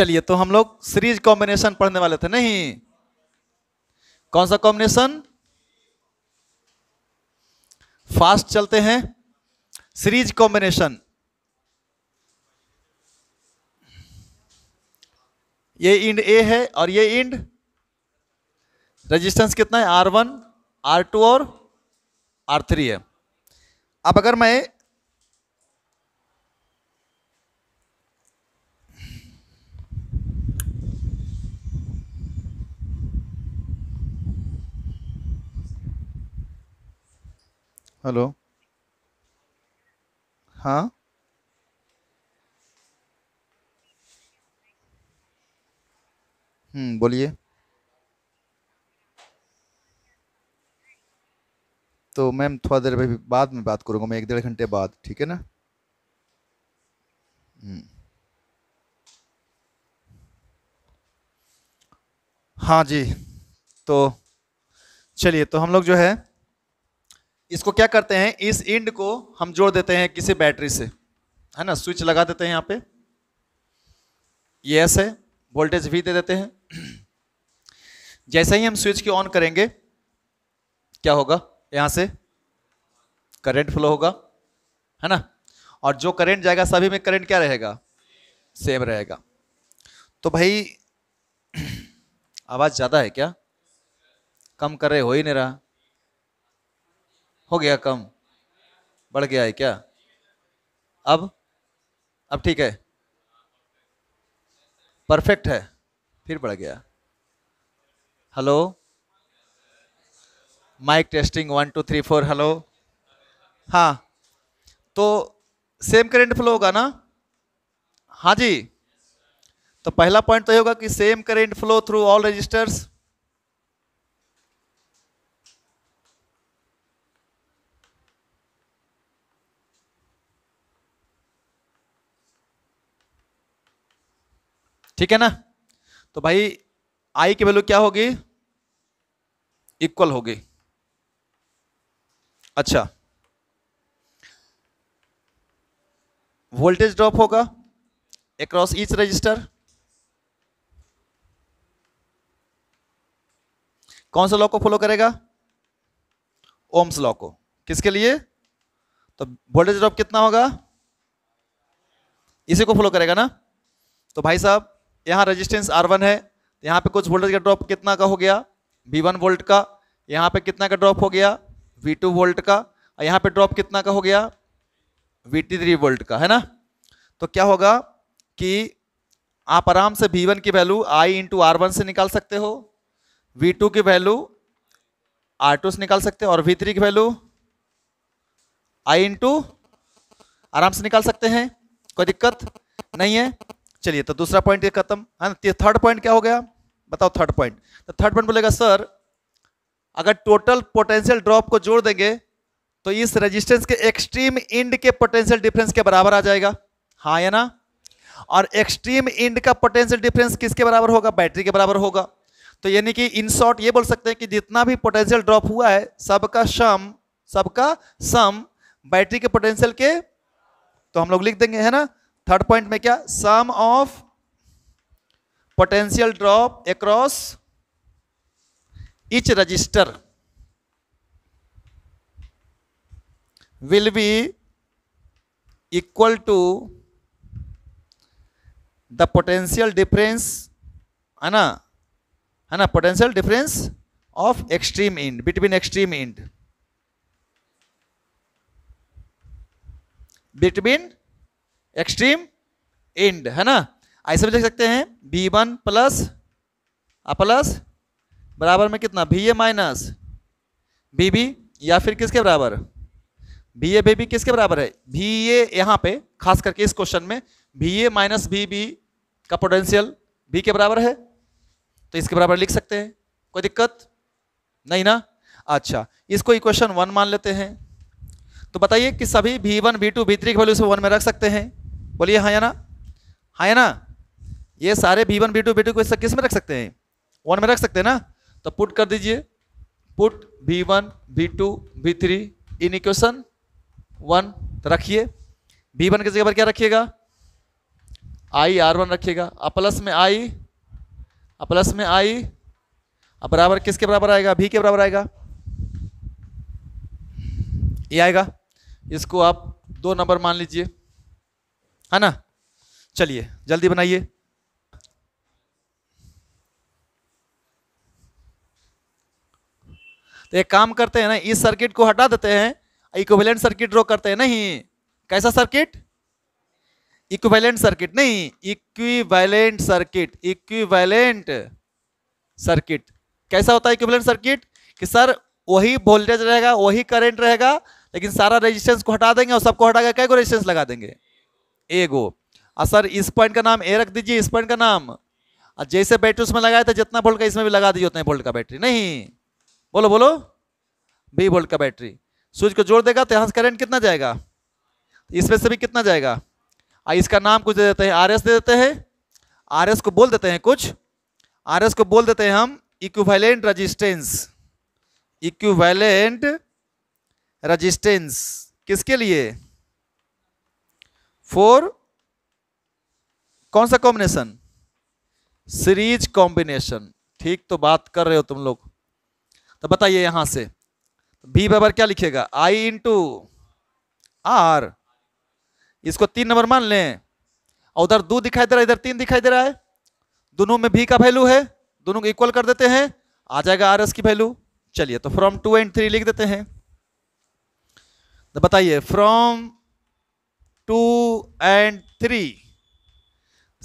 चलिए तो हम लोग सीरीज कॉम्बिनेशन पढ़ने वाले थे नहीं कौन सा कॉम्बिनेशन फास्ट चलते हैं सीरीज कॉम्बिनेशन ये इंड ए है और ये इंड रेजिस्टेंस कितना है आर वन आर टू और आर थ्री है अब अगर मैं हेलो हाँ हम्म बोलिए तो मैम थोड़ा देर अभी बाद में बात करूँगा मैं एक डेढ़ घंटे बाद ठीक है ना हम्म। हाँ जी तो चलिए तो हम लोग जो है इसको क्या करते हैं इस इंड को हम जोड़ देते हैं किसी बैटरी से है ना स्विच लगा देते हैं यहाँ पे ये एस है वोल्टेज भी दे देते हैं जैसे ही हम स्विच की ऑन करेंगे क्या होगा यहाँ से करंट फ्लो होगा है ना और जो करंट जाएगा सभी में करंट क्या रहेगा सेम रहेगा तो भाई आवाज़ ज़्यादा है क्या कम कर रहे हो ही नहीं रहा हो गया कम बढ़ गया है क्या अब अब ठीक है परफेक्ट है फिर बढ़ गया hello mic testing one two three four hello हाँ तो सेम करंट फ्लो होगा ना हाँ जी तो पहला पॉइंट तो ये होगा कि same current flow through all resistors ठीक है ना तो भाई आई की वैल्यू क्या होगी इक्वल होगी अच्छा वोल्टेज ड्रॉप होगा अक्रॉस ईच रजिस्टर कौन सा लॉ को फॉलो करेगा ओम्स लॉ को किसके लिए तो वोल्टेज ड्रॉप कितना होगा इसी को फॉलो करेगा ना तो भाई साहब यहाँ रेजिस्टेंस आर वन है यहाँ पे कुछ वोल्टेज का ड्रॉप कितना का हो गया वी वन वोल्ट का यहाँ पे कितना का ड्रॉप हो गया वी टू वोल्ट का और यहाँ पे ड्रॉप कितना का हो गया वी टी थ्री वोल्ट का है ना तो क्या होगा कि आप आराम से वी वन की value I into R one से निकाल सकते हो वी टू की वैल्यू आर टू से निकाल सकते हो और वी थ्री की वैल्यू आई इंटू आराम से निकाल सकते हैं कोई दिक्कत नहीं है चलिए तो दूसरा पॉइंट ये खत्म है ना थर्ड पॉइंट क्या हो गया बताओ थर्ड पॉइंट तो थर्ड पॉइंट बोलेगा सर अगर टोटल पोटेंशियल ड्रॉप को जोड़ देंगे तो इस रेजिस्टेंस के एक्सट्रीम इंड के पोटेंशियल डिफरेंस के बराबर आ जाएगा हाँ या ना और एक्सट्रीम इंड का पोटेंशियल डिफरेंस किसके बराबर होगा बैटरी के बराबर होगा तो यानी कि इन शॉर्ट ये बोल सकते हैं कि जितना भी पोटेंशियल ड्रॉप हुआ है सबका सम सबका सम बैटरी के पोटेंशियल के तो हम लोग लिख देंगे है ना थर्ड पॉइंट में क्या sum of potential drop across each resistor will be equal to the potential difference है ना है ना potential difference of extreme end between extreme end between extreme end है ना ऐसे भी देख सकते हैं बी वन प्लस प्लस बराबर में कितना B A minus B B या फिर किसके बराबर बी ए बी बी किसके बराबर है बी ए यहाँ पे खास करके इस क्वेश्चन में B A minus B B का पोटेंशियल बी के बराबर है तो इसके बराबर लिख सकते हैं कोई दिक्कत नहीं ना अच्छा इसको इक्वेशन वन मान लेते हैं तो बताइए कि सभी B one B two B three के वैल्यू से वन में रख सकते हैं बोलिए हाँ या ना हाँ या ना ये सारे B one B two B two को इसका किस में रख सकते हैं वन में रख सकते हैं ना तो पुट कर दीजिए put B one B two B three in equation one रखिए बी वन की जगह पर क्या रखिएगा आई आर वन रखिएगा अब प्लस में आई अब प्लस में आई अब बराबर किसके बराबर आएगा भी के बराबर आएगा ये आएगा इसको आप दो नंबर मान लीजिए है हाँ ना चलिए जल्दी बनाइए तो एक काम करते हैं ना इस सर्किट को हटा देते हैं इक्विवेलेंट सर्किट ड्रॉ करते हैं नहीं कैसा सर्किट इक्विवेलेंट सर्किट नहीं इक्विवेलेंट सर्किट इक्विवेलेंट सर्किट कैसा होता है इक्विवेलेंट सर्किट कि सर वही वोल्टेज रहेगा वही करंट रहेगा लेकिन सारा रेजिस्टेंस को हटा देंगे और सबको हटा के को रेजिस्टेंस लगा देंगे एगो और हाँ, सर इस पॉइंट का नाम ए रख दीजिए इस पॉइंट का नाम और हाँ, जैसे बैटरी उसमें लगाया था जितना बोल्ट का इसमें भी लगा दीजिए उतना बोल्ट का बैटरी नहीं बोलो बोलो बी बोल्ट का बैटरी स्विच को जोड़ देगा तो यहाँ से करेंट कितना जाएगा इसमें से भी कितना जाएगा और हाँ, इसका नाम कुछ दे देते हैं आर दे देते हैं आर को बोल देते हैं कुछ आर को बोल देते हैं हम इक्विवेलेंट रजिस्टेंस इक्विवेलेंट रजिस्टेंस किसके लिए फोर कौन सा कॉम्बिनेशन सीरीज कॉम्बिनेशन ठीक तो बात कर रहे हो तुम लोग तो बताइए यहां से बी बराबर क्या लिखेगा आई इंटू आर इसको तीन नंबर मान लें और उधर दो दिखाई दे रहा है इधर तीन दिखाई दे रहा है दोनों में भी का वैल्यू है दोनों को इक्वल कर देते हैं आ जाएगा आर एस की वैल्यू चलिए तो फ्रॉम टू एंड थ्री लिख देते हैं तो बताइए from two and three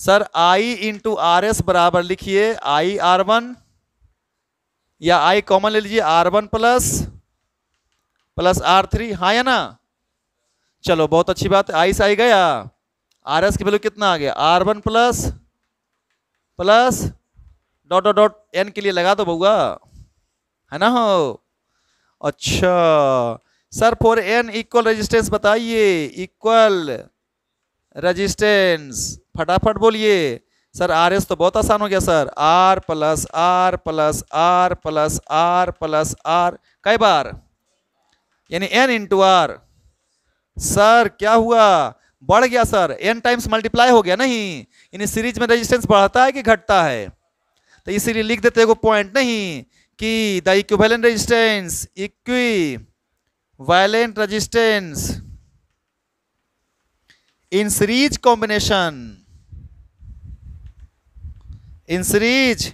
sir I into R S बराबर लिखिए आई आर वन या आई कॉमन ले लीजिए R one plus plus R three हाँ या ना चलो बहुत अच्छी बात है आई से आई गया आर एस की वैल्यू कितना आ गया R one plus plus dot dot dot N के लिए लगा दो बउआ है ना हो अच्छा sir for N equal resistance बताइए इक्वल रेजिस्टेंस फटाफट बोलिए सर आर एस तो बहुत आसान हो गया sir R plus R plus R plus R plus R कई बार यानी एन इंटू आर सर क्या हुआ बढ़ गया सर एन टाइम्स मल्टीप्लाई हो गया नहीं यानी सीरीज में रेजिस्टेंस बढ़ता है कि घटता है तो इसीलिए लिख देते को पॉइंट नहीं कि the equivalent resistance equi violent resistance in series combination in series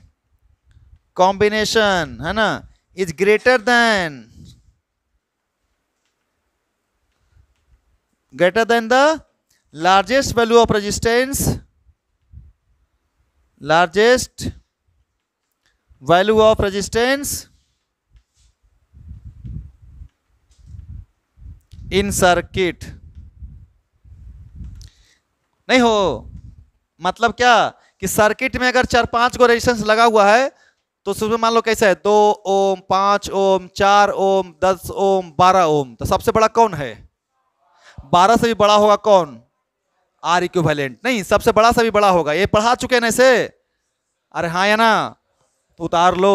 combination है ना is greater than greater than the largest value of resistance largest value of resistance in circuit नहीं हो मतलब क्या कि सर्किट में अगर चार पांच को रेजिस्टेंस लगा हुआ है तो उसमें मान लो कैसे है दो ओम पांच ओम चार ओम दस ओम बारह ओम तो सबसे बड़ा कौन है बारह से भी बड़ा होगा कौन आर इक्विवेलेंट नहीं सबसे बड़ा से भी बड़ा होगा ये पढ़ा चुके हैं इसे अरे हाँ या ना तो उतार लो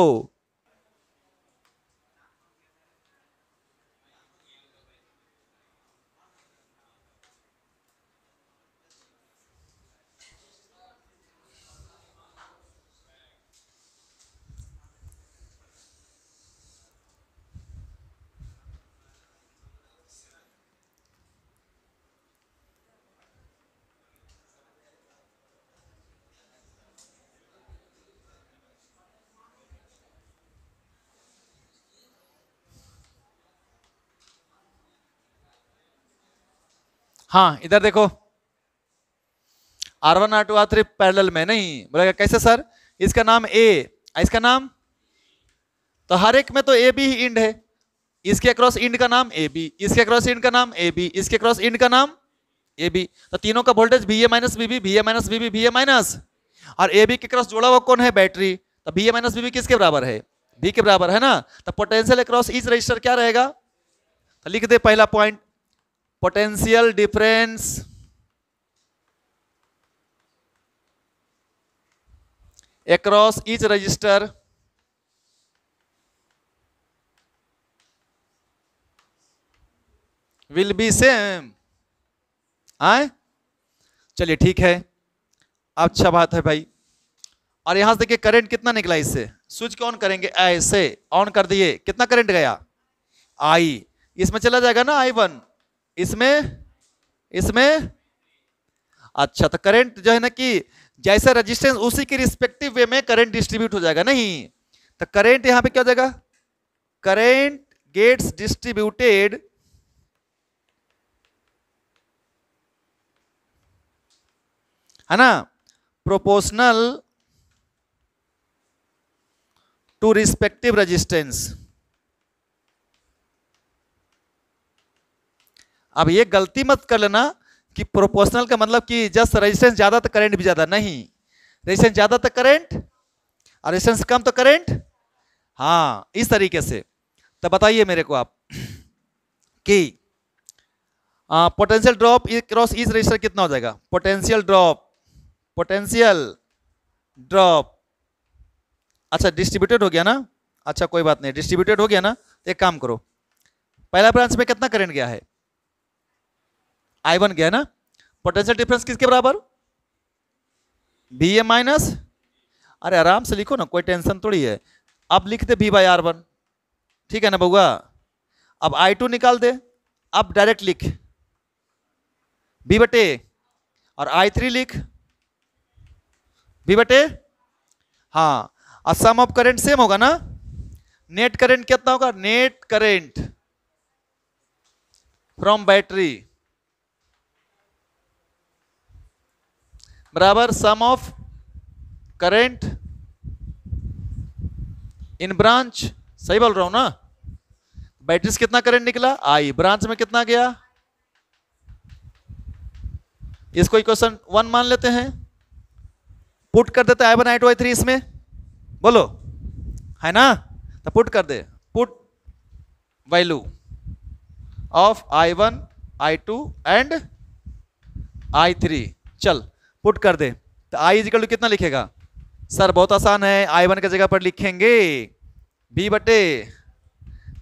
हाँ इधर देखो R one R two R three parallel में नहीं बोलेगा कैसे सर इसका नाम ए इसका नाम तो हर एक में तो ए बी ही इंड है इसके अक्रॉस इंड का नाम ए बी इसके अक्रॉस इंड का नाम ए बी इसके अक्रॉस इंड का नाम ए बी तो तीनों का voltage B A minus B B B A minus B B B A minus और ए बी के क्रॉस जोड़ा हुआ कौन है बैटरी तो B A minus B B किसके बराबर है बी के बराबर है ना तो पोटेंशियल अक्रॉस इस रजिस्टर क्या रहेगा तो लिख दे पहला point potential difference across each register will be same आए चलिए ठीक है अच्छा बात है भाई और यहां से देखिए करंट कितना निकला इससे स्विच को ऑन करेंगे ऐसे ऑन कर दिए कितना करंट गया आई इसमें चला जाएगा ना आई वन इसमें इसमें अच्छा तो करंट जो है ना कि जैसा रेजिस्टेंस उसी के रिस्पेक्टिव वे में करंट डिस्ट्रीब्यूट हो जाएगा नहीं तो करंट यहां पे क्या हो जाएगा करंट गेट्स डिस्ट्रीब्यूटेड है ना प्रोपोर्शनल टू रिस्पेक्टिव रेजिस्टेंस अब ये गलती मत कर लेना कि प्रोपोर्शनल का मतलब कि जस्ट रेजिस्टेंस ज़्यादा तो करेंट भी ज़्यादा नहीं रेजिस्टेंस ज़्यादा तो करेंट और रेजिस्टेंस कम तो करेंट हाँ इस तरीके से तो बताइए मेरे को आप कि पोटेंशियल ड्रॉप क्रॉस इस रजिस्टर कितना हो जाएगा पोटेंशियल ड्रॉप पोटेंशियल ड्रॉप अच्छा डिस्ट्रीब्यूटेड हो गया ना अच्छा कोई बात नहीं डिस्ट्रीब्यूटेड हो गया ना एक काम करो पहला ब्रांच में कितना करंट गया है आई वन गया ना पोटेंशियल डिफरेंस किसके बराबर बी ए माइनस अरे आराम से लिखो ना कोई टेंशन थोड़ी है अब लिख दे बी बाई आर वन ठीक है ना बउआ अब आई टू निकाल दे अब डायरेक्ट लिख बी बटे और आई थ्री लिख बी बटे हाँ और सम ऑफ करेंट सेम होगा ना नेट करेंट कितना होगा नेट करेंट फ्रॉम बैटरी बराबर sum of current in branch सही बोल रहा हूं ना बैटरी से कितना करंट निकला आई ब्रांच में कितना गया इसको इक्वेशन वन मान लेते हैं पुट कर देते I one I two I three इसमें बोलो है ना तो पुट कर दे put value of I one I two and I three चल पुट कर दे तो आई इजिकल टू कितना लिखेगा सर बहुत आसान है आई वन के जगह पर लिखेंगे बी बटे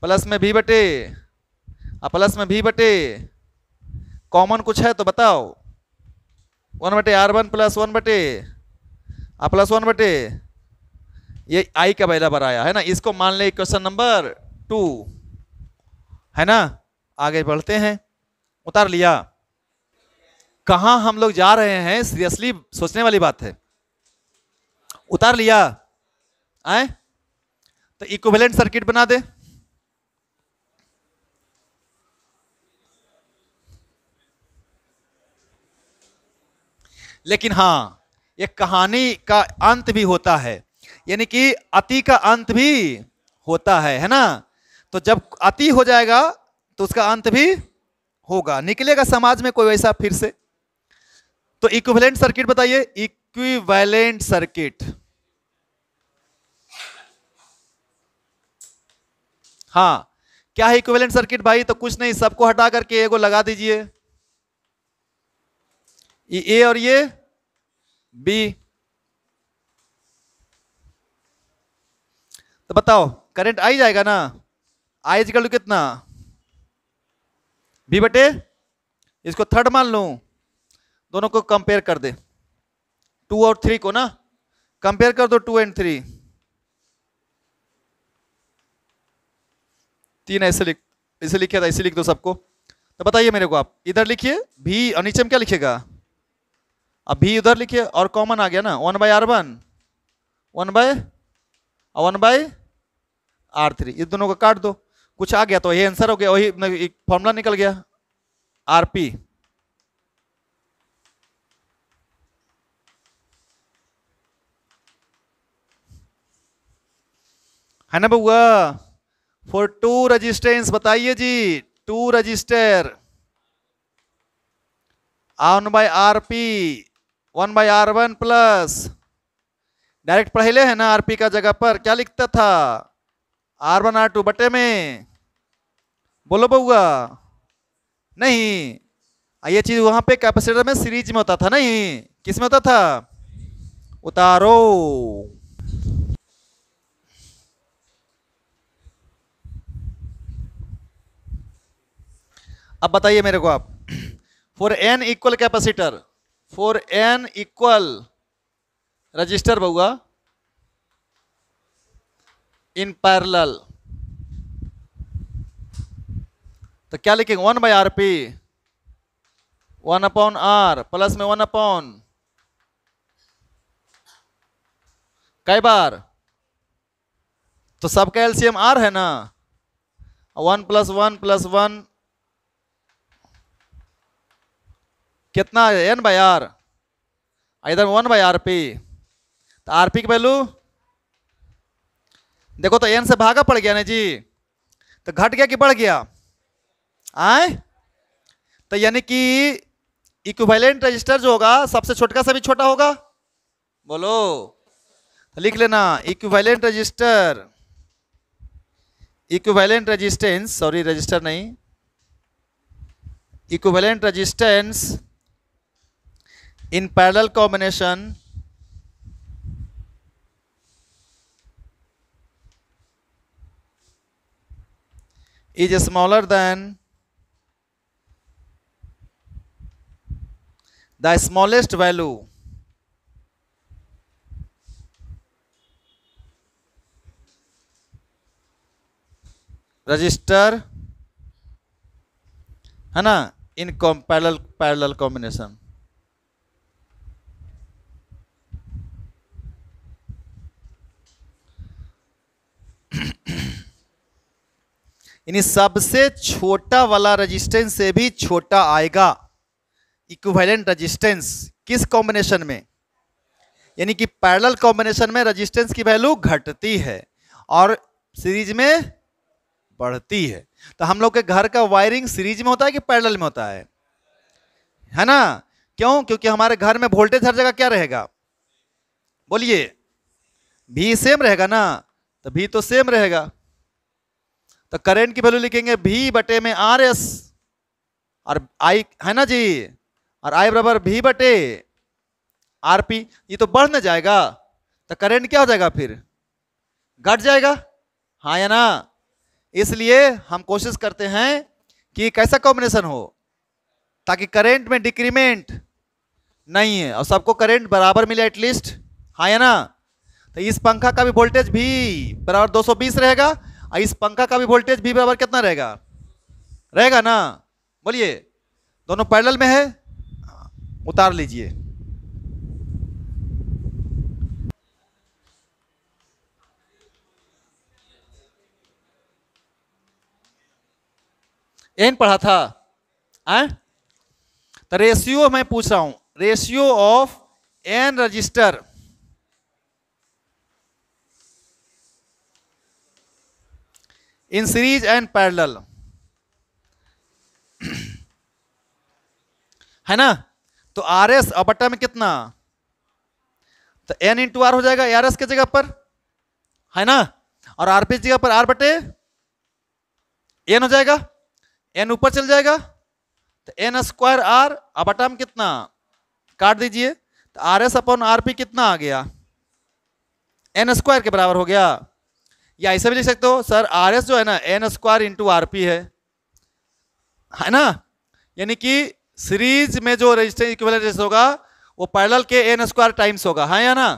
प्लस में भी बटे और प्लस में भी बटे कॉमन कुछ है तो बताओ वन बटे आर वन प्लस वन बटे और प्लस वन बटे ये आई का बार आया है ना इसको मान ले क्वेश्चन नंबर टू है ना आगे बढ़ते हैं उतार लिया कहां हम लोग जा रहे हैं सीरियसली सोचने वाली बात है उतार लिया आए तो इक्विवेलेंट सर्किट बना दे लेकिन हां ये कहानी का अंत भी होता है यानी कि अति का अंत भी होता है है ना तो जब अति हो जाएगा तो उसका अंत भी होगा निकलेगा समाज में कोई वैसा फिर से तो इक्विवेलेंट सर्किट बताइए इक्विवेलेंट सर्किट हाँ क्या है इक्विवेलेंट सर्किट भाई तो कुछ नहीं सबको हटा करके ए को लगा दीजिए ए और ये बी तो बताओ करंट आ ही जाएगा ना आई इजिकल कितना बी बटे इसको थर्ड मान लू दोनों को कंपेयर कर दे टू और थ्री को ना कंपेयर कर दो टू एंड थ्री तीन ऐसे लिख ऐसे लिखे था ऐसे लिख दो सबको तो बताइए मेरे को आप इधर लिखिए भी और नीचे में क्या लिखेगा अब भी उधर लिखिए और कॉमन आ गया ना one by R one one by one by R three इस दोनों को काट दो कुछ आ गया तो यही आंसर हो गया वही फॉर्मूला निकल गया आर पी है ना बउआ फॉर टू रजिस्टेंस बताइए जी two resistor one by R P one by R one plus direct पढ़ेले है ना आरपी का जगह पर क्या लिखता था आर वन आर टू बटे में बोलो बउआ नहीं ये चीज वहां पे कैपेसिटर में सीरीज में होता था नहीं किस में होता था उतारो अब बताइए मेरे को आप for N equal capacitor for N equal resistor बउआ इन पैरल तो क्या लिखेंगे one by R P one upon R plus में वन अपॉन कई बार तो सबका एलसीएम आर है ना one plus one plus one कितना एन बाई आर इधर वन बाई आर पी तो आर पी की वैल्यू देखो तो एन से भागा पड़ गया ना जी तो घट गया कि बढ़ गया आए तो यानी कि इक्विवेलेंट रजिस्टर जो होगा सबसे छोटका का भी छोटा होगा बोलो तो लिख लेना equivalent resistor equivalent resistance sorry resistor नहीं equivalent resistance in parallel combination is smaller than the smallest value resistor है ना इन पैरेलल पैरेलल कॉम्बिनेशन यानी सबसे छोटा वाला रजिस्टेंस से भी छोटा आएगा इक्विवेलेंट रजिस्टेंस किस कॉम्बिनेशन में यानी कि पैरेलल कॉम्बिनेशन में रजिस्टेंस की वैल्यू घटती है और सीरीज में बढ़ती है तो हम लोग के घर का वायरिंग सीरीज में होता है कि पैरेलल में होता है है ना क्यों क्योंकि हमारे घर में वोल्टेज हर जगह क्या रहेगा बोलिए भी सेम रहेगा ना तो भी तो सेम रहेगा तो करेंट की वैल्यू लिखेंगे भी बटे में आर एस और आई है ना जी और आई बराबर भी बटे आर पी ये तो बढ़ ना जाएगा तो करेंट क्या हो जाएगा फिर घट जाएगा हाँ या ना इसलिए हम कोशिश करते हैं कि कैसा कॉम्बिनेशन हो ताकि करेंट में डिक्रीमेंट नहीं है और सबको करेंट बराबर मिले एटलीस्ट हाँ या ना तो इस पंखा का भी वोल्टेज भी बराबर 220 रहेगा इस पंखा का भी वोल्टेज भी बराबर कितना रहेगा रहेगा ना बोलिए दोनों पैरेलल में है उतार लीजिए एन पढ़ा था आ? तो रेशियो मैं पूछ रहा हूं ratio of n resistor in series and parallel है ना तो आर एस और में कितना तो एन इंटू आर हो जाएगा आर एस की जगह पर है ना और आर पी जगह पर आर बटे एन हो जाएगा एन ऊपर चल जाएगा तो एन स्क्वायर आर और में कितना काट दीजिए तो R S upon R P कितना आ गया एन स्क्वायर के बराबर हो गया या ऐसा भी लिख सकते हो सर आर एस जो है ना n square into R P है है ना यानी कि सीरीज में जो रेजिस्टेंस इक्वलेंस होगा वो पैरेलल के एन स्क्वायर टाइम्स होगा हाँ या ना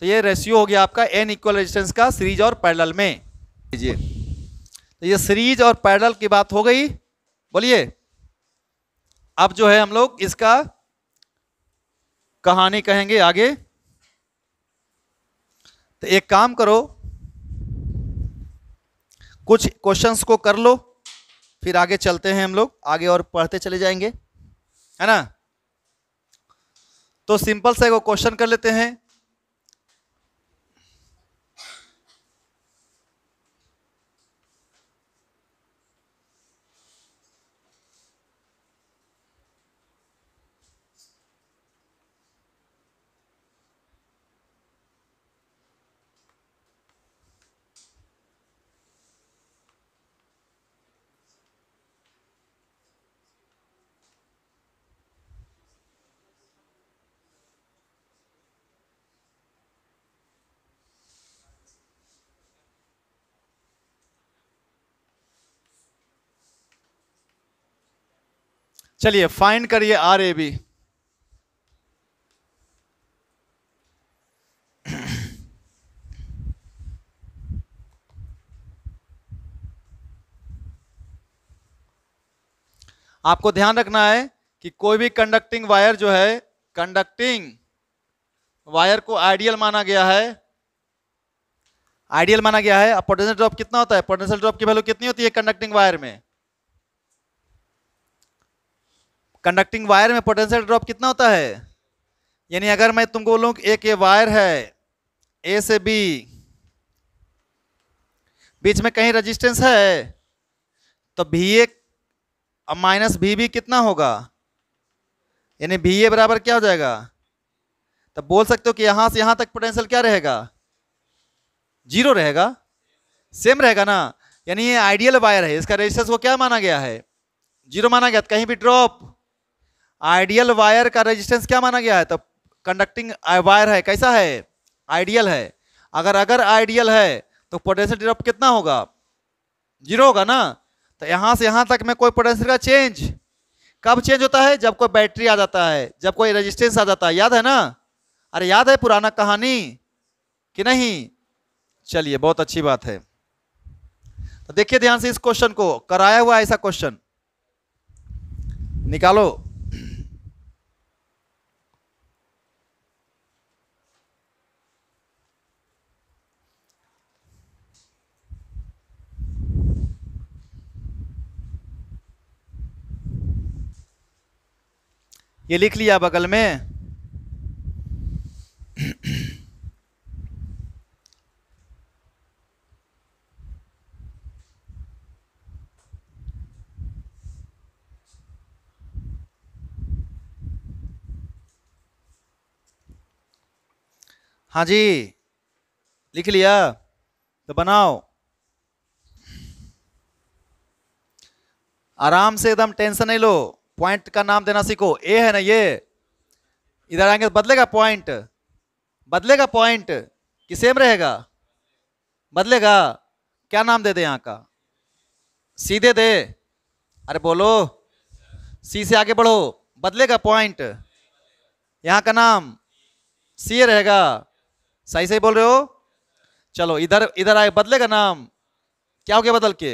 तो ये रेशियो हो गया आपका एन इक्वल रेजिस्टेंस का सीरीज और पैरेलल में लीजिए तो ये सीरीज और पैरेलल की बात हो गई बोलिए अब जो है हम लोग इसका कहानी कहेंगे आगे तो एक काम करो कुछ क्वेश्चंस को कर लो फिर आगे चलते हैं हम लोग आगे और पढ़ते चले जाएंगे है ना तो सिंपल सा क्वेश्चन कर लेते हैं चलिए फाइंड करिए आर ए बी आपको ध्यान रखना है कि कोई भी कंडक्टिंग वायर जो है कंडक्टिंग वायर को आइडियल माना गया है आइडियल माना गया है पोटेंशियल ड्रॉप कितना होता है पोटेंशियल ड्रॉप की वैल्यू कितनी होती है कंडक्टिंग वायर में कंडक्टिंग वायर में पोटेंशियल ड्रॉप कितना होता है यानी अगर मैं तुमको बोलूँ एक ये वायर है ए से बी बीच में कहीं रेजिस्टेंस है तो भी ए माइनस भी बी कितना होगा यानी भी ए बराबर क्या हो जाएगा तब तो बोल सकते हो कि यहाँ से यहाँ तक पोटेंशियल क्या रहेगा जीरो रहेगा सेम रहेगा ना यानी ये आइडियल वायर है इसका रेजिस्टेंस को क्या माना गया है जीरो माना गया कहीं भी ड्रॉप आइडियल वायर का रेजिस्टेंस क्या माना गया है तो कंडक्टिंग वायर है कैसा है आइडियल है अगर अगर आइडियल है तो पोटेंशियल ड्रॉप कितना होगा जीरो होगा ना तो यहाँ से यहाँ तक में कोई पोटेंशियल का चेंज कब चेंज होता है जब कोई बैटरी आ जाता है जब कोई रेजिस्टेंस आ जाता है याद है ना अरे याद है पुराना कहानी कि नहीं चलिए बहुत अच्छी बात है तो देखिए ध्यान से इस क्वेश्चन को कराया हुआ ऐसा क्वेश्चन निकालो ये लिख लिया बगल में हाँ जी लिख लिया तो बनाओ आराम से एकदम टेंशन नहीं लो पॉइंट का नाम देना सीखो ए है ना ये इधर आएंगे तो बदलेगा पॉइंट बदलेगा पॉइंट कि सेम रहेगा बदलेगा क्या नाम दे दे यहाँ का सीधे दे अरे बोलो सी से आगे बढ़ो बदलेगा पॉइंट यहाँ का नाम सी रहेगा सही सही बोल रहे हो चलो इधर इधर आए बदलेगा नाम क्या हो गया बदल के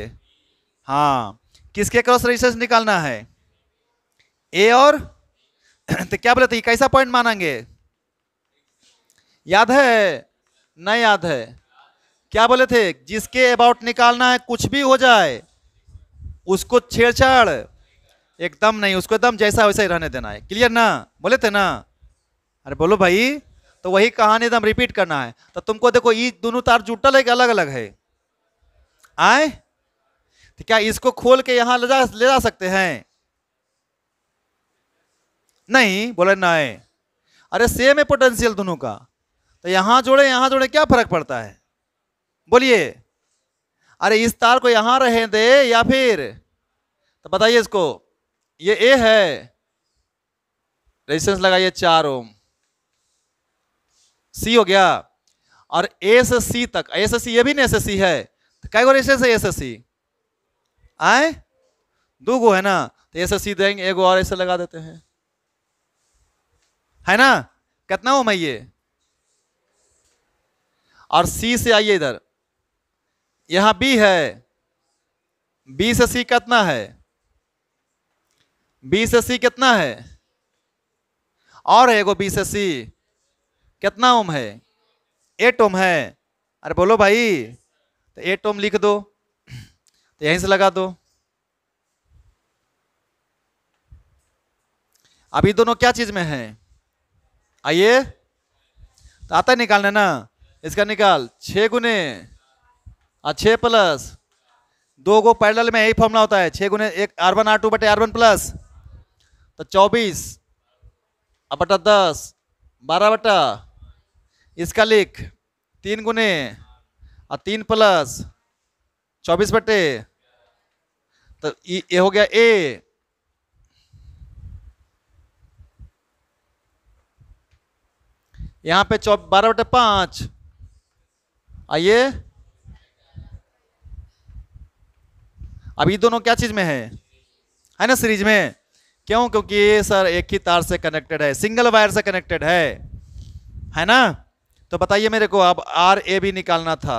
हाँ किसके क्रॉस रजिस्टेंस निकालना है ए और तो क्या बोले थे कैसा पॉइंट मानेंगे याद है नहीं याद है क्या बोले थे जिसके अबाउट निकालना है कुछ भी हो जाए उसको छेड़छाड़ एकदम नहीं उसको एकदम जैसा वैसा ही रहने देना है क्लियर ना बोले थे ना अरे बोलो भाई तो वही कहानी एकदम रिपीट करना है तो तुमको देखो ये दोनों तार जुटल है कि अलग अलग है आए तो क्या इसको खोल के यहाँ ले जा ले जा सकते हैं नहीं बोले न अरे सेम है पोटेंशियल दोनों का तो यहां जोड़े यहां जोड़े क्या फर्क पड़ता है बोलिए अरे इस तार को यहां रहे दे या फिर तो बताइए इसको ये ए है रेजिस्टेंस लगाइए चार ओम सी हो गया और ए से सी तक ए से सी ये भी नहीं एस एस सी है तो क्या रेजिस्टेंस है ए से सी आए दो गो है ना तो ए से सी देंगे एगो और ऐसे लगा देते हैं है ना कितना हो मैं ये और सी से आइए इधर यहां बी है बी से सी कितना है बी से सी कितना है और है एगो बी से सी कितना ओम है एट ओम है अरे बोलो भाई तो एट ओम लिख दो तो यहीं से लगा दो अभी दोनों क्या चीज में हैं आइए तो आता है निकालना ना इसका निकाल छः गुने और छः प्लस दो गो पैरल में यही फॉर्मला होता है छः गुने एक आर वन आर टू बटे आर वन प्लस तो चौबीस और बटा दस बारह बटा इसका लिख तीन गुने और हाँ, तीन प्लस चौबीस बटे तो ये हो गया ए यहां पे चौ बारह बटे पांच आइए अब ये दोनों क्या चीज में है है ना सीरीज में क्यों क्योंकि ये सर एक ही तार से कनेक्टेड है सिंगल वायर से कनेक्टेड है है ना तो बताइए मेरे को अब आर ए भी निकालना था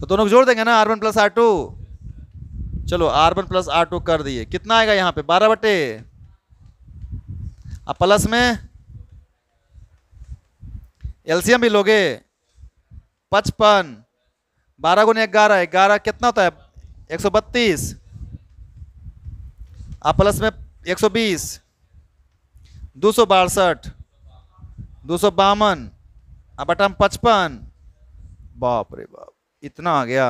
तो दोनों को जोड़ देंगे ना R one plus R two चलो R one plus R two कर दिए कितना आएगा यहाँ पे बारह बटे अब प्लस में एलसीएम भी लोगे पचपन बारह गुने ग्यारह ग्यारह कितना होता है एक सौ बत्तीस आप प्लस में एक सौ बीस दो सौ बासठ दो सौ बावन अब बटम पचपन बाप रे बाप इतना आ गया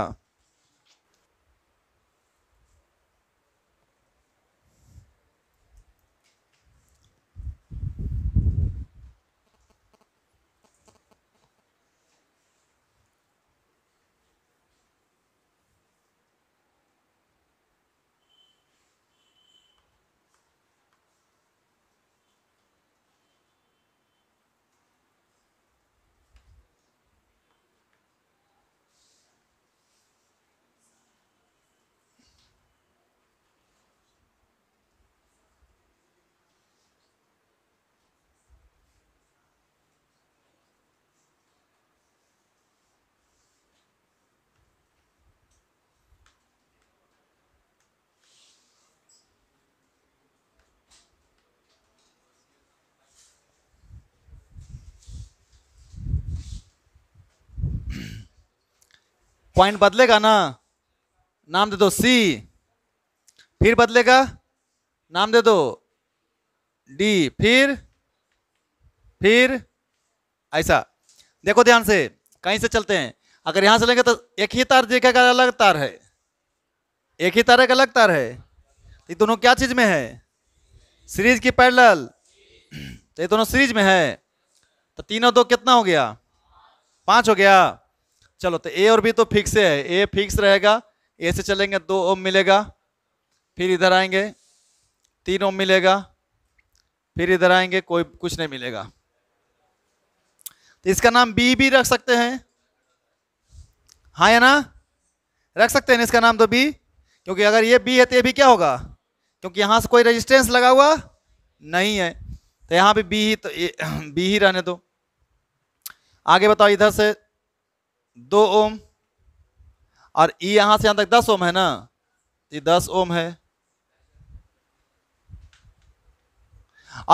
पॉइंट बदलेगा ना नाम दे दो सी फिर बदलेगा नाम दे दो डी फिर फिर ऐसा देखो ध्यान से कहीं से चलते हैं अगर यहाँ से लेंगे तो एक ही तार दिखेगा अलग तार है एक ही तार एक अलग तार है तो ये दोनों क्या चीज़ में है सीरीज की पैरल तो ये दोनों सीरीज में है तो तीनों दो कितना हो गया पाँच हो गया चलो तो ए और बी तो फिक्स है ए फिक्स रहेगा ए से चलेंगे दो ओम मिलेगा फिर इधर आएंगे तीन ओम मिलेगा फिर इधर आएंगे कोई कुछ नहीं मिलेगा तो इसका नाम बी भी रख सकते हैं हाँ या ना रख सकते हैं इसका नाम तो बी क्योंकि अगर ये बी है तो ये भी क्या होगा क्योंकि यहाँ से कोई रेजिस्टेंस लगा हुआ नहीं है तो यहाँ पे बी ही तो बी ही रहने दो आगे बताओ इधर से दो ओम और ई यहां से यहां तक दस ओम है ना ये दस ओम है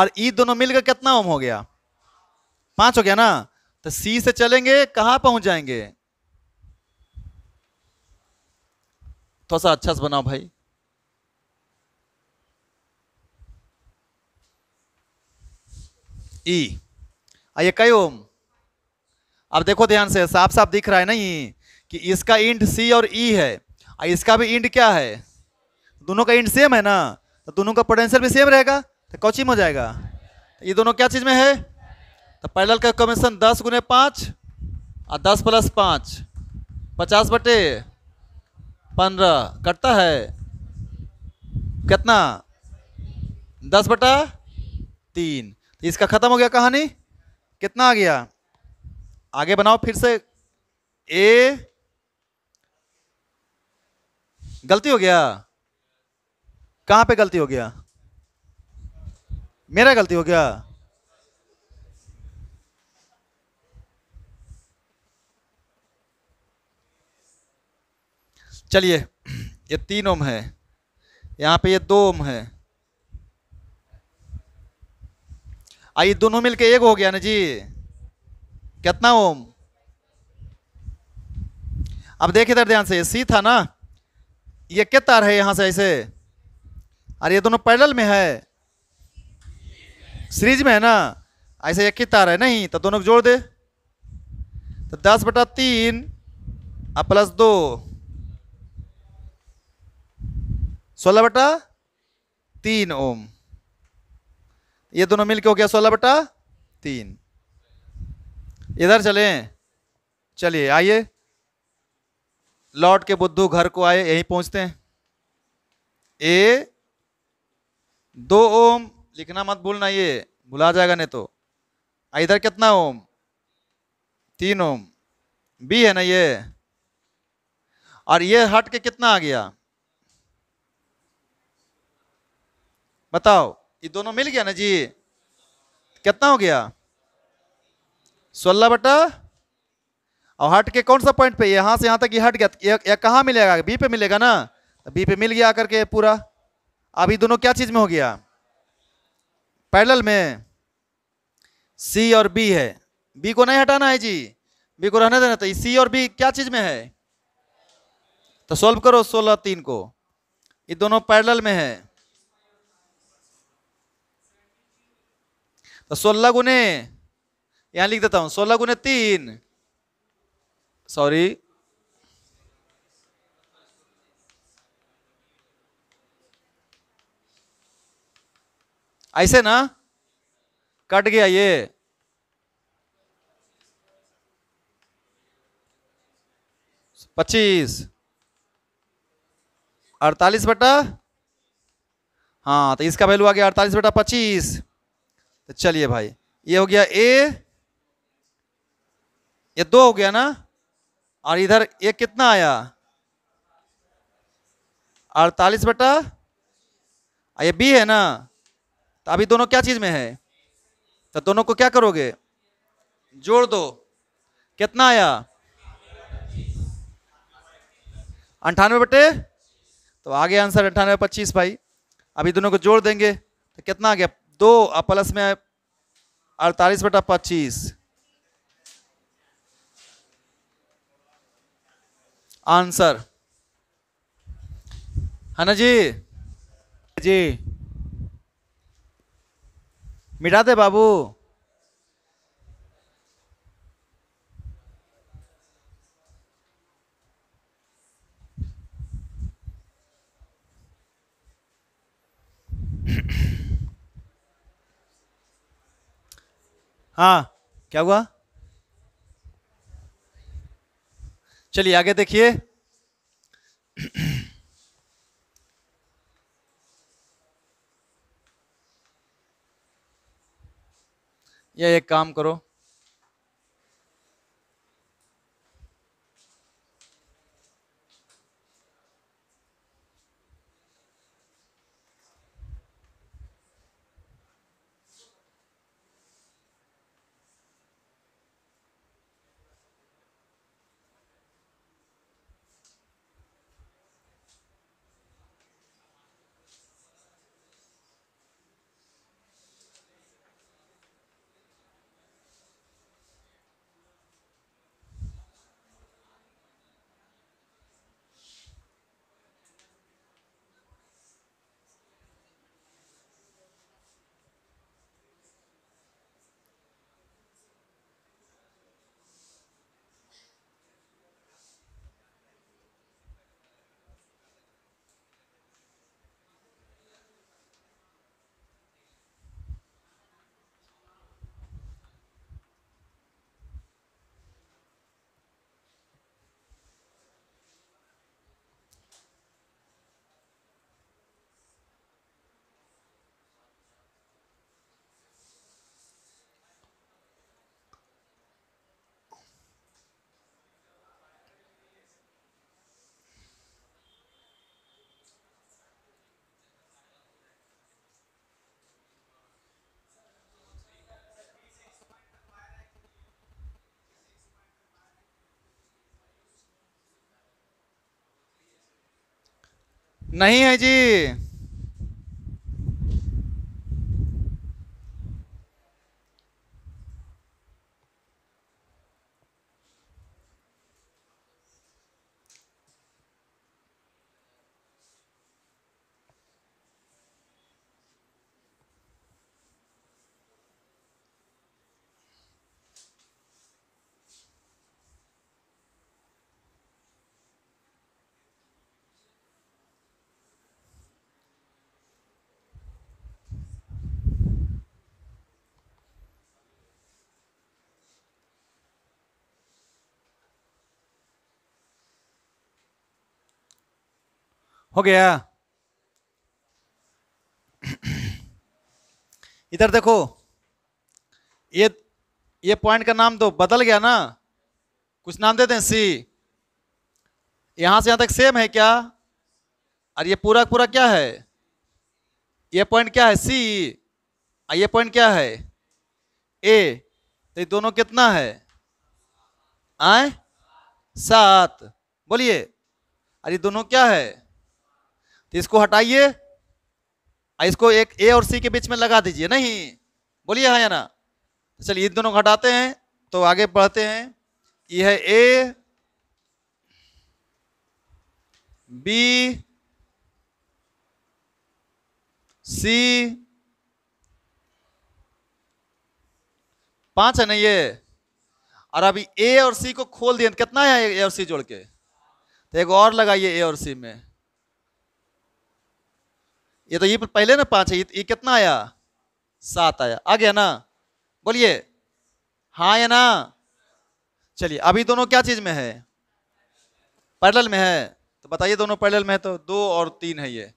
और ई दोनों मिलकर कितना ओम हो गया पांच हो गया ना तो सी से चलेंगे कहां पहुंच जाएंगे थोड़ा सा अच्छा से बनाओ भाई ई आइए कई ओम अब देखो ध्यान से साफ साफ दिख रहा है नहीं कि इसका इंड सी और ई e है और इसका भी इंड क्या है दोनों का इंड सेम है ना तो दोनों का पोटेंशियल भी सेम रहेगा तो कौचिम हो जाएगा तो ये दोनों क्या चीज़ में है तो पैरल का कमीशन दस गुने पाँच और दस प्लस पाँच पचास बटे पंद्रह कटता है कितना दस बटा तीन तो इसका ख़त्म हो गया कहानी कितना आ गया आगे बनाओ फिर से ए गलती हो गया कहां पे गलती हो गया मेरा गलती हो गया चलिए ये तीन ओम है यहां पे ये दो ओम है आइए दोनों मिलके एक हो गया ना जी कितना ओम अब देख इधर ध्यान से सी था ना ये क्या तार है यहां से ऐसे और ये दोनों पैडल में है सीरीज में है ना ऐसे एक ही तार है नहीं तो दोनों को जोड़ दे तो दस बटा तीन और प्लस दो सोलह बटा तीन ओम ये दोनों मिलके हो गया सोलह बटा तीन इधर चले चलिए आइए लौट के बुद्धू घर को आए यहीं पहुंचते हैं ए दो ओम लिखना मत भूलना ये भुला जाएगा नहीं तो इधर कितना ओम तीन ओम बी है ना ये और ये हट के कितना आ गया बताओ ये दोनों मिल गया ना जी कितना हो गया सोलह बटा और हट के कौन सा पॉइंट पे यहाँ से यहाँ तक ये हट गया यह कहाँ मिलेगा बी पे मिलेगा ना तो बी पे मिल गया आकर के पूरा अभी दोनों क्या चीज में हो गया पैरल में सी और बी है बी को नहीं हटाना है जी बी को रहने देना तो सी और बी क्या चीज में है तो सॉल्व करो सोलह तीन को ये दोनों पैरल में है तो सोलह गुने यहां लिख देता हूं सोलह गुने तीन सॉरी ऐसे ना कट गया ये पच्चीस अड़तालीस बटा हाँ तो इसका वैल्यू आ गया अड़तालीस बटा पच्चीस तो चलिए भाई ये हो गया ए ये दो हो गया ना और इधर ये कितना आया अड़तालीस बटा ये बी है ना तो अभी दोनों क्या चीज में है तो दोनों को क्या करोगे जोड़ दो कितना आया अंठानवे बटे तो आ गया आंसर अंठानवे पच्चीस भाई अभी दोनों को जोड़ देंगे तो कितना आ गया दो प्लस में अड़तालीस बटा पच्चीस आंसर है ना जी जी मिटा दे बाबू हाँ क्या हुआ चलिए आगे देखिए या एक काम करो नहीं है जी हो गया इधर देखो ये ये पॉइंट का नाम तो बदल गया ना कुछ नाम देते हैं सी यहां से यहां तक सेम है क्या और ये पूरा पूरा क्या है ये पॉइंट क्या है सी और ये पॉइंट क्या है ए तो ये दोनों कितना है आए सात बोलिए अरे दोनों क्या है इसको हटाइए इसको एक ए और सी के बीच में लगा दीजिए नहीं बोलिए हाँ या ना तो चलिए इन दोनों को हटाते हैं तो आगे बढ़ते हैं ये है ए बी सी पांच है ना ये और अभी ए और सी को खोल दिए कितना है ए और सी जोड़ के तो एक और लगाइए ए और सी में ये तो ये पहले ना पांच है ये कितना आया सात आया आ गया ना बोलिए हाँ या ना चलिए अभी दोनों क्या चीज में है पैरल में है तो बताइए दोनों पैरल में है तो दो और तीन है ये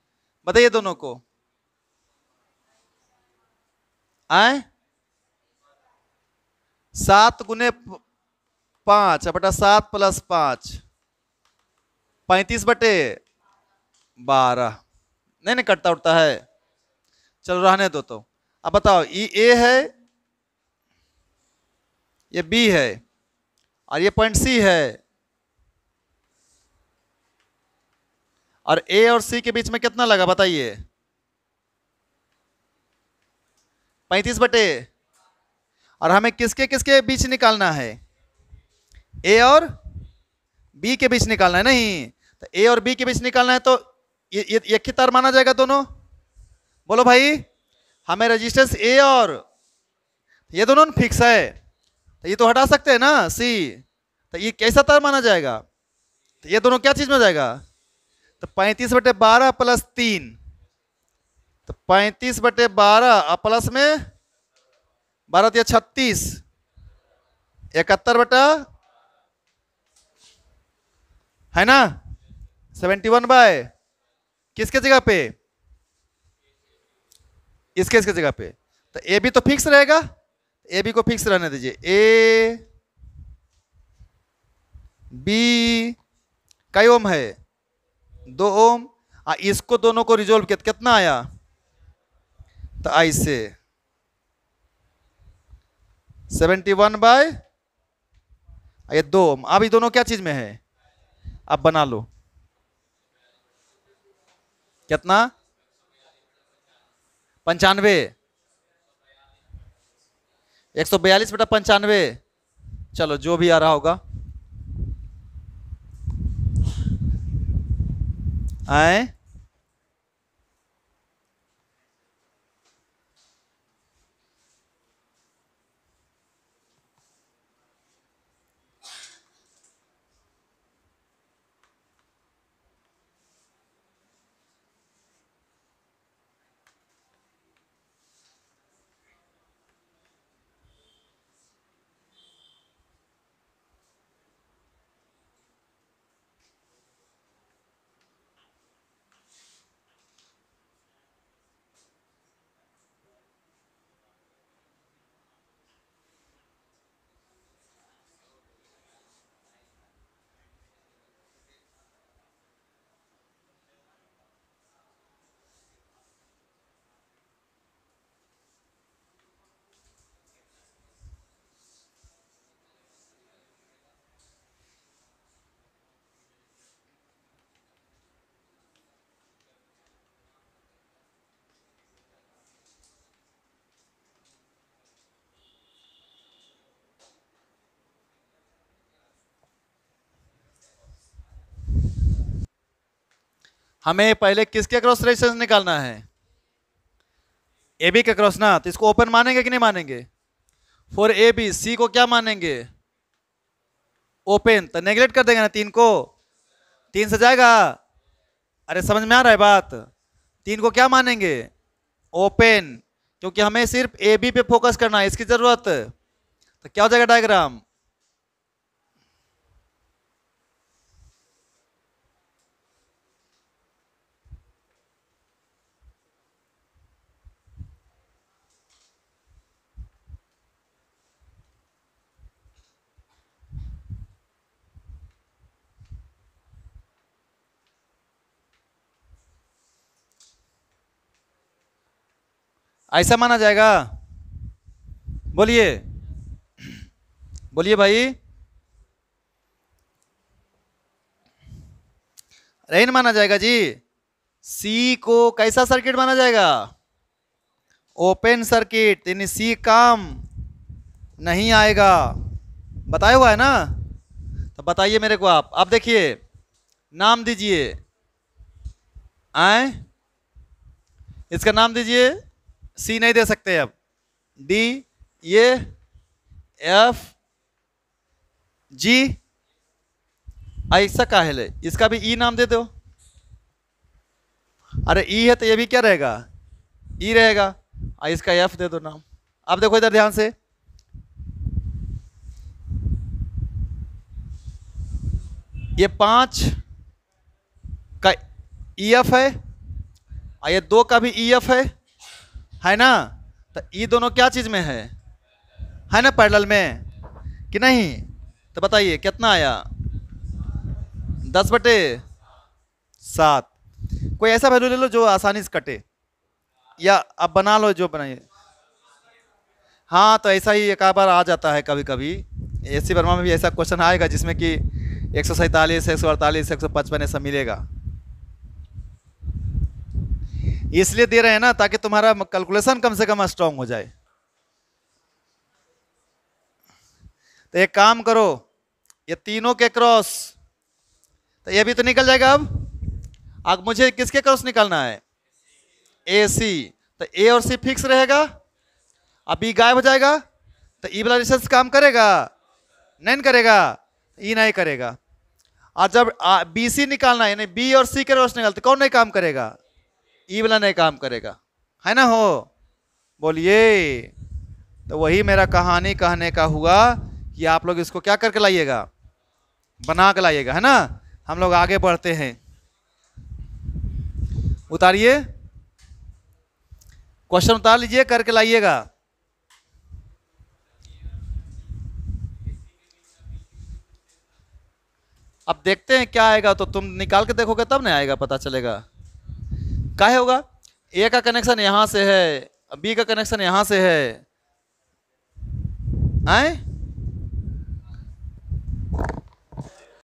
बताइए दोनों को आए सात गुने पांच बटा सात प्लस पांच पैंतीस बटे बारह नहीं नहीं कटता उठता है चलो रहने दो तो अब बताओ ये ए है ये बी है और ये पॉइंट सी है और ए और सी के बीच में कितना लगा बताइए पैंतीस बटे और हमें किसके किसके बीच निकालना है ए और बी के बीच निकालना है नहीं तो ए और बी के बीच निकालना है तो ये, एक ही तार माना जाएगा दोनों बोलो भाई हमें रेजिस्टेंस ए और ये दोनों फिक्स है तो ये तो हटा सकते हैं ना सी तो ये कैसा तार माना जाएगा तो ये दोनों क्या चीज़ में जाएगा तो पैंतीस बटे बारह प्लस तीन तो पैंतीस बटे बारह प्लस में बारह या छत्तीस इकहत्तर बटा है ना सेवेंटी वन बाय किसके जगह पे इसके इसके जगह पे तो ए बी तो फिक्स रहेगा ए बी को फिक्स रहने दीजिए ए बी कई ओम है दो ओम आ इसको दोनों को रिजोल्व किया तो कितना आया तो आई से सेवेंटी वन बाय ये दो ओम अभी दोनों क्या चीज में है आप बना लो कितना पंचानवे एक सौ बयालीस बेटा पंचानवे चलो जो भी आ रहा होगा आए हमें पहले किसके क्रॉस रेजिस्टेंस निकालना है ए बी के क्रॉस ना तो इसको ओपन मानेंगे कि नहीं मानेंगे फॉर ए बी सी को क्या मानेंगे ओपन तो नेगलेक्ट कर देंगे ना तीन को तीन से जाएगा अरे समझ में आ रहा है बात तीन को क्या मानेंगे ओपन क्योंकि हमें सिर्फ ए बी पे फोकस करना है इसकी ज़रूरत तो क्या हो जाएगा डायग्राम ऐसा माना जाएगा बोलिए बोलिए भाई रेन माना जाएगा जी सी को कैसा सर्किट माना जाएगा ओपन सर्किट यानी सी काम नहीं आएगा बताया हुआ है ना तो बताइए मेरे को आप आप देखिए नाम दीजिए आए इसका नाम दीजिए सी नहीं दे सकते अब डी ये एफ जी ऐसा काहल है इसका भी ई e नाम दे दो अरे ई e है तो ये भी क्या रहेगा ई e रहेगा और इसका एफ दे दो नाम अब देखो इधर ध्यान से ये पांच का ई एफ है और ये दो का भी ई एफ है है ना तो ये दोनों क्या चीज़ में है है ना पैरल में कि नहीं तो बताइए कितना आया दस बटे सात कोई ऐसा वैल्यू ले लो जो आसानी से कटे या आप बना लो जो बनाइए हाँ तो ऐसा ही एक बार आ जाता है कभी कभी एस सी वर्मा में भी ऐसा क्वेश्चन आएगा जिसमें कि एक सौ सैंतालीस एक सौ अड़तालीस एक सौ पचपन ऐसा मिलेगा इसलिए दे रहे हैं ना ताकि तुम्हारा कैलकुलेशन कम से कम स्ट्रांग हो जाए तो एक काम करो ये तीनों के क्रॉस तो ये भी तो निकल जाएगा अब अब मुझे किसके क्रॉस निकालना है ए सी तो ए और सी फिक्स रहेगा अब बी गायब हो जाएगा तो ई e वाला रिसर्च काम करेगा e नहीं करेगा ई नहीं करेगा और जब बी सी निकालना है यानी बी और सी के क्रॉस निकालते कौन नहीं काम करेगा ई वाला नहीं काम करेगा है ना हो बोलिए तो वही मेरा कहानी कहने का हुआ कि आप लोग इसको क्या करके लाइएगा बना के लाइएगा है ना हम लोग आगे बढ़ते हैं उतारिए क्वेश्चन उतार लीजिए करके लाइएगा अब देखते हैं क्या आएगा तो तुम निकाल के देखोगे तब नहीं आएगा पता चलेगा काहे होगा ए का कनेक्शन यहां से है बी का कनेक्शन यहां से है आए